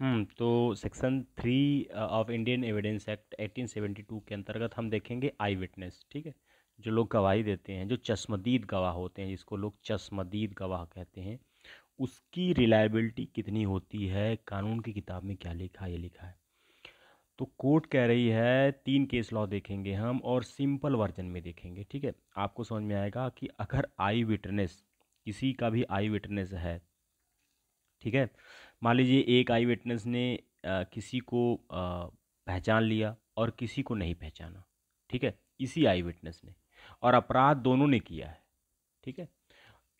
हम्म, तो section three of Indian Evidence Act 1872 के अंतर्गत हम देखेंगे आई विटनेस ठीक है जो लोग गवाही देते हैं जो चश्मदीद गवाह होते हैं जिसको लोग चश्मदीद गवाह कहते हैं उसकी रिलायबिलिटी कितनी होती है कानून की किताब में क्या लिखा है ये लिखा है तो कोर्ट कह रही है तीन केस लॉ देखेंगे हम और सिंपल वर्जन में देखेंगे ठीक है आपको समझ में आएगा कि अगर आई विटनेस किसी का भी आई विटनेस है ठीक है मान लीजिए एक आई विटनेस ने आ, किसी को आ, पहचान लिया और किसी को नहीं पहचाना ठीक है इसी आई विटनेस ने और अपराध दोनों ने किया है ठीक है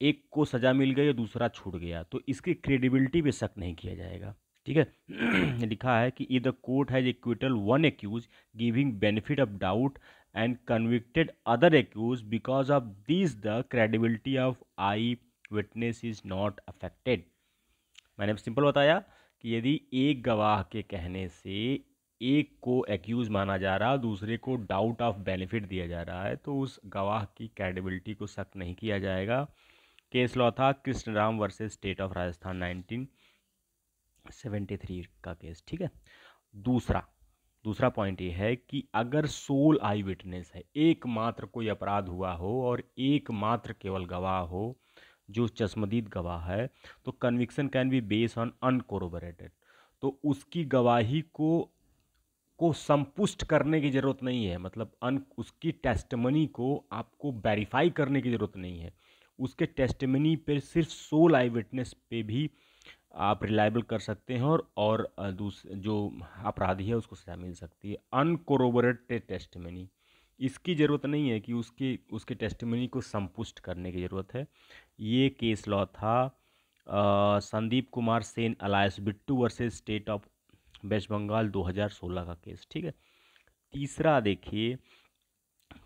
एक को सज़ा मिल गई और दूसरा छूट गया तो इसकी क्रेडिबिलिटी पे शक नहीं किया जाएगा ठीक है लिखा है कि the court has acquittal one accused giving benefit of doubt and convicted other accused because of this the credibility of eye witness is not affected मैंने सिंपल बताया कि यदि एक गवाह के कहने से एक को एक्यूज़ माना जा रहा दूसरे को डाउट ऑफ बेनिफिट दिया जा रहा है तो उस गवाह की क्रेडिबिलिटी को शक नहीं किया जाएगा केस लॉ था Krishna Ram versus state of Rajasthan nineteen seventy three का केस ठीक है दूसरा दूसरा पॉइंट ये है कि अगर सोल आई विटनेस है एकमात्र कोई अपराध हुआ हो और एकमात्र केवल गवाह हो जो चश्मदीद गवाह है तो conviction can be base on uncorroborated तो उसकी गवाही को को संपुष्ट करने की ज़रूरत नहीं है मतलब अन उसकी टेस्टमनी को आपको वेरीफाई करने की ज़रूरत नहीं है उसके टेस्टमनी पर सिर्फ सोल आई विटनेस पे भी आप रिलायबल कर सकते हैं और और दूस जो अपराधी है उसको सजा मिल सकती है अनकोरोबरेटेड टेस्टमनी इसकी ज़रूरत नहीं है कि उसकी उसके टेस्टमनी को संपुष्ट करने की ज़रूरत है ये केस लॉ था आ, Sandeep Kumar Sen alias Bittu versus state of West Bengal 2016 का केस ठीक है तीसरा देखिए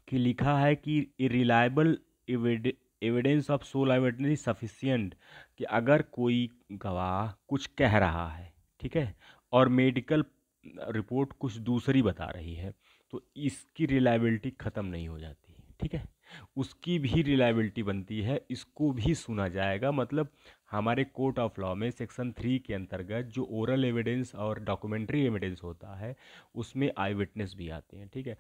कि लिखा है कि reliable evidence of sole evidence sufficient कि अगर कोई गवाह कुछ कह रहा है ठीक है और मेडिकल रिपोर्ट कुछ दूसरी बता रही है तो इसकी रिलायबिलिटी ख़त्म नहीं हो जाती ठीक है उसकी भी रिलायबिलिटी बनती है इसको भी सुना जाएगा मतलब हमारे कोर्ट ऑफ लॉ में सेक्शन थ्री के अंतर्गत जो ओरल एविडेंस और डॉक्यूमेंट्री एविडेंस होता है उसमें आई विटनेस भी आते हैं ठीक है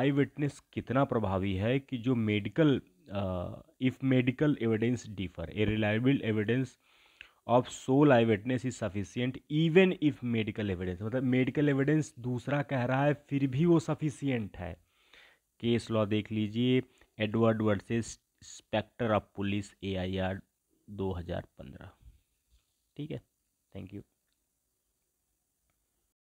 आई विटनेस कितना प्रभावी है कि जो medical if medical evidence differ a reliable evidence of sole eye witness is sufficient even if medical evidence मतलब मेडिकल एविडेंस दूसरा कह रहा है फिर भी वो सफिशियंट है केस लॉ देख लीजिए Edward versus inspector of police A I R दो हज़ार पंद्रह ठीक है थैंक यू